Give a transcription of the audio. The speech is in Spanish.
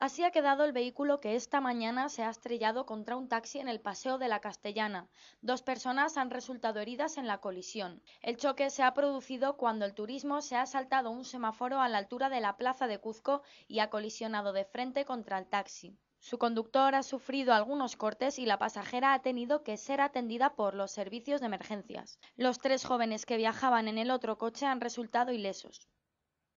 Así ha quedado el vehículo que esta mañana se ha estrellado contra un taxi en el Paseo de la Castellana. Dos personas han resultado heridas en la colisión. El choque se ha producido cuando el turismo se ha saltado un semáforo a la altura de la Plaza de Cuzco y ha colisionado de frente contra el taxi. Su conductor ha sufrido algunos cortes y la pasajera ha tenido que ser atendida por los servicios de emergencias. Los tres jóvenes que viajaban en el otro coche han resultado ilesos.